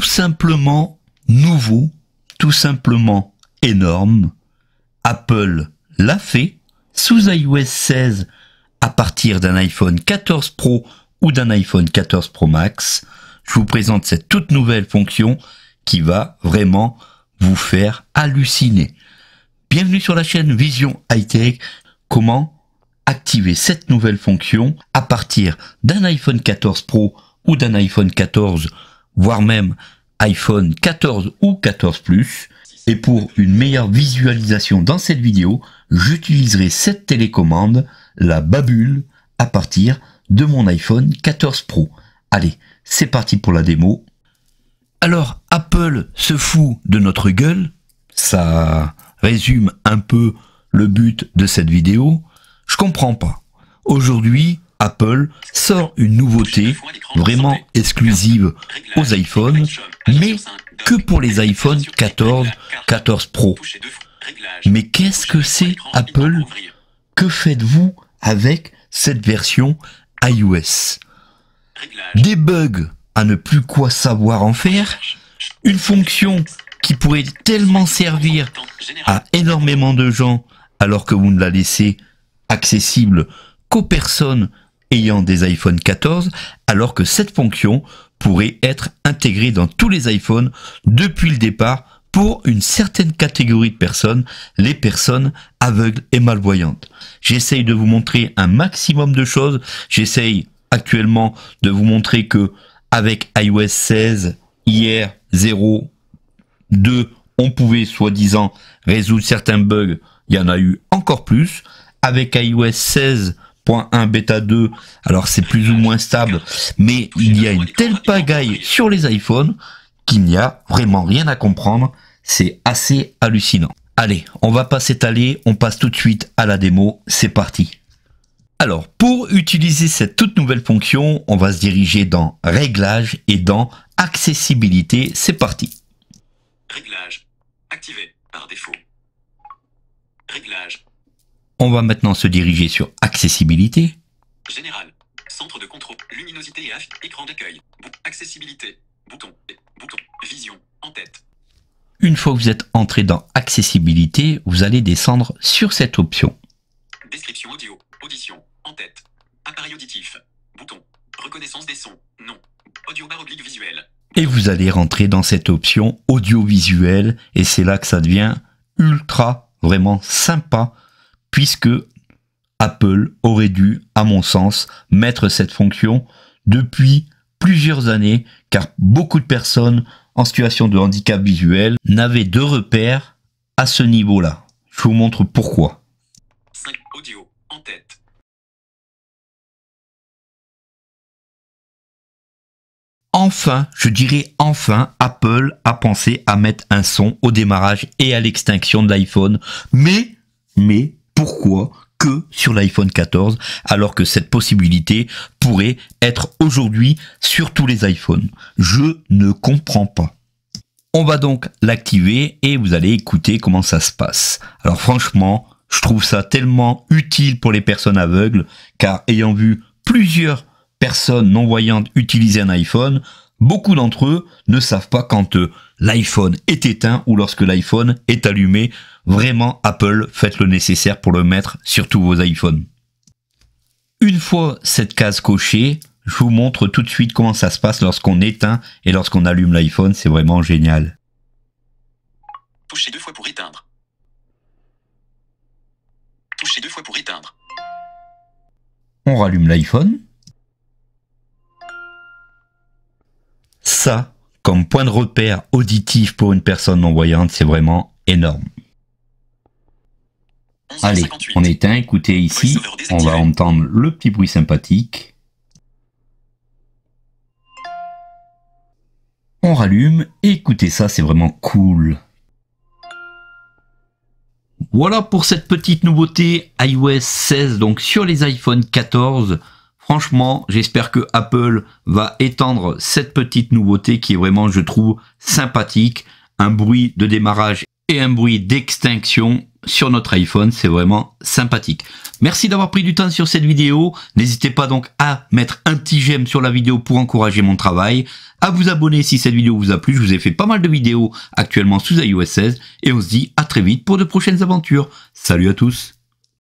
tout simplement nouveau, tout simplement énorme. Apple l'a fait sous iOS 16 à partir d'un iPhone 14 Pro ou d'un iPhone 14 Pro Max. Je vous présente cette toute nouvelle fonction qui va vraiment vous faire halluciner. Bienvenue sur la chaîne Vision Hightech. Comment activer cette nouvelle fonction à partir d'un iPhone 14 Pro ou d'un iPhone 14 voire même iPhone 14 ou 14 Plus. Et pour une meilleure visualisation dans cette vidéo, j'utiliserai cette télécommande, la Babule, à partir de mon iPhone 14 Pro. Allez, c'est parti pour la démo. Alors, Apple se fout de notre gueule. Ça résume un peu le but de cette vidéo. Je comprends pas. Aujourd'hui, Apple sort une nouveauté vraiment exclusive aux iPhones, mais que pour les iPhones 14, 14 Pro. Mais qu'est-ce que c'est Apple Que faites-vous avec cette version iOS Des bugs à ne plus quoi savoir en faire, une fonction qui pourrait tellement servir à énormément de gens alors que vous ne la laissez accessible qu'aux personnes ayant des iPhone 14, alors que cette fonction pourrait être intégrée dans tous les iPhones depuis le départ pour une certaine catégorie de personnes, les personnes aveugles et malvoyantes. J'essaye de vous montrer un maximum de choses. J'essaye actuellement de vous montrer que avec iOS 16, hier 0, 2, on pouvait soi-disant résoudre certains bugs. Il y en a eu encore plus. Avec iOS 16, 1 bêta 2, alors c'est plus ou moins stable, mais il y a une telle pagaille sur les iPhones qu'il n'y a vraiment rien à comprendre. C'est assez hallucinant. Allez, on va pas s'étaler, on passe tout de suite à la démo, c'est parti. Alors, pour utiliser cette toute nouvelle fonction, on va se diriger dans Réglages et dans Accessibilité, c'est parti. Réglages, activé par défaut. Réglages, on va maintenant se diriger sur Accessibilité. Une fois que vous êtes entré dans Accessibilité, vous allez descendre sur cette option. Description audio. En tête. Reconnaissance des sons. Et vous allez rentrer dans cette option audiovisuelle et c'est là que ça devient ultra vraiment sympa puisque Apple aurait dû, à mon sens, mettre cette fonction depuis plusieurs années, car beaucoup de personnes en situation de handicap visuel n'avaient de repères à ce niveau-là. Je vous montre pourquoi. 5 audio en tête. Enfin, je dirais enfin, Apple a pensé à mettre un son au démarrage et à l'extinction de l'iPhone, mais, mais, pourquoi que sur l'iPhone 14, alors que cette possibilité pourrait être aujourd'hui sur tous les iPhones. Je ne comprends pas. On va donc l'activer et vous allez écouter comment ça se passe. Alors franchement, je trouve ça tellement utile pour les personnes aveugles, car ayant vu plusieurs personnes non-voyantes utiliser un iPhone, Beaucoup d'entre eux ne savent pas quand euh, l'iPhone est éteint ou lorsque l'iPhone est allumé. Vraiment, Apple, faites le nécessaire pour le mettre sur tous vos iPhones. Une fois cette case cochée, je vous montre tout de suite comment ça se passe lorsqu'on éteint et lorsqu'on allume l'iPhone. C'est vraiment génial. Touchez deux fois pour éteindre. Touchez deux fois pour éteindre. On rallume l'iPhone. comme point de repère auditif pour une personne non-voyante, c'est vraiment énorme. Allez, on éteint, écoutez ici, on va entendre le petit bruit sympathique. On rallume, écoutez ça, c'est vraiment cool. Voilà pour cette petite nouveauté iOS 16, donc sur les iPhone 14. Franchement, j'espère que Apple va étendre cette petite nouveauté qui est vraiment, je trouve, sympathique. Un bruit de démarrage et un bruit d'extinction sur notre iPhone, c'est vraiment sympathique. Merci d'avoir pris du temps sur cette vidéo. N'hésitez pas donc à mettre un petit j'aime sur la vidéo pour encourager mon travail, à vous abonner si cette vidéo vous a plu. Je vous ai fait pas mal de vidéos actuellement sous iOS 16 et on se dit à très vite pour de prochaines aventures. Salut à tous